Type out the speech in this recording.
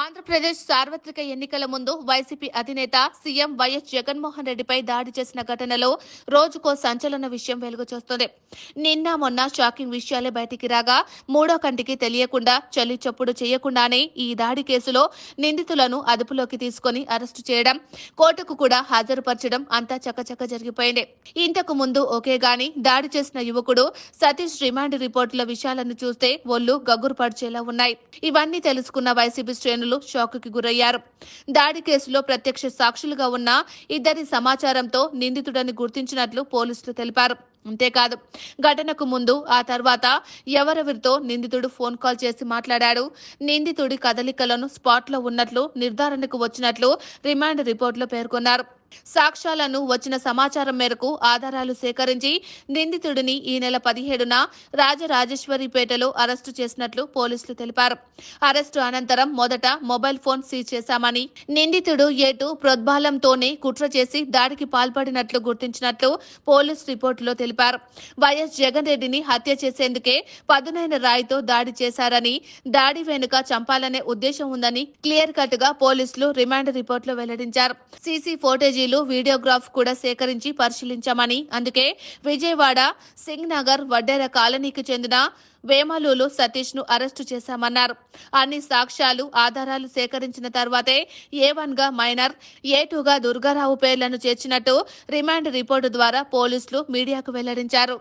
ఆంధ్రప్రదేశ్ సార్వత్రిక ఎన్నికల ముందు వైసీపీ అధినేత సీఎం వైఎస్ జగన్మోహన్ రెడ్డిపై దాడి చేసిన ఘటనలో రోజుకో సంచలన విషయం వెలుగుచూస్తుంది నిన్న మొన్న షాకింగ్ విషయాలే బయటికి రాగా మూడో కంటికి తెలియకుండా చలి చప్పుడు చేయకుండానే ఈ దాడి కేసులో నిందితులను అదుపులోకి తీసుకుని అరెస్టు చేయడం కోర్టుకు కూడా హాజరుపరచడం అంతా చకచక జరిగిపోయింది ఇంతకు ముందు ఒకే గాని దాడి చేసిన యువకుడు సతీష్ రిమాండ్ రిపోర్టుల విషయాలను చూస్తే ఒళ్లు గగ్గురు పడిచేలా ఉన్నాయి ఇవన్నీ తెలుసుకున్న వైసీపీ శ్రేణు షాక్ కి గురయ్యారు దాడి కేసులో ప్రత్యక్ష సాక్షులుగా ఉన్న ఇద్దరి సమాచారంతో నిందితుడని గుర్తించినట్లు పోలీసులు తెలిపారు అంతేకాదు ఘటనకు ముందు ఆ తర్వాత ఎవరెవరితో నిందితుడు ఫోన్ కాల్ చేసి మాట్లాడాడు నిందితుడి కదలికలను స్పాట్లో ఉన్నట్లు నిర్ధారణకు వచ్చినట్లు రిమాండ్ రిపోర్టులో పేర్కొన్నారు సాక్ష్యాలను వచ్చిన సమాచారం మేరకు ఆధారాలు సేకరించి నిందితుడిని ఈ నెల పదిహేడున రాజరాజేశ్వరిపేటలో అరెస్టు చేసినట్లు పోలీసులు తెలిపారు అరెస్టు అనంతరం మొదట మొబైల్ ఫోన్ సీజ్ చేశామని నిందితుడు ఏటు ప్రోద్బాలంతోనే కుట్ర చేసి దాడికి పాల్పడినట్లు గుర్తించినట్లు పోలీస్ రిపోర్టులో తెలిపారు వైఎస్ జగన్ రెడ్డిని హత్య చేసేందుకే పదునైన రాయితో దాడి చేశారని దాడి వెనుక చంపాలనే ఉద్దేశం ఉందని క్లియర్ కట్ గా పోలీసులు రిమాండ్ రిపోర్టులో వెల్లడించారు సీసీ ఫోటేజీ టెక్నాలజీలు వీడియోగ్రాఫ్ కూడా సేకరించి పరిశీలించామని అందుకే విజయవాడ సింగ్ నగర్ వడ్డేర కాలనీకి చెందిన వేమలూలు సతీష్ ను అరెస్టు చేశామన్నారు అన్ని సాక్ష్యాలు ఆధారాలు సేకరించిన తర్వాతే ఏ వన్ గా మైనర్ ఏ టూగా దుర్గారావు పేర్లను చేర్చినట్టు రిమాండ్ రిపోర్టు ద్వారా పోలీసులు మీడియాకు వెల్లడించారు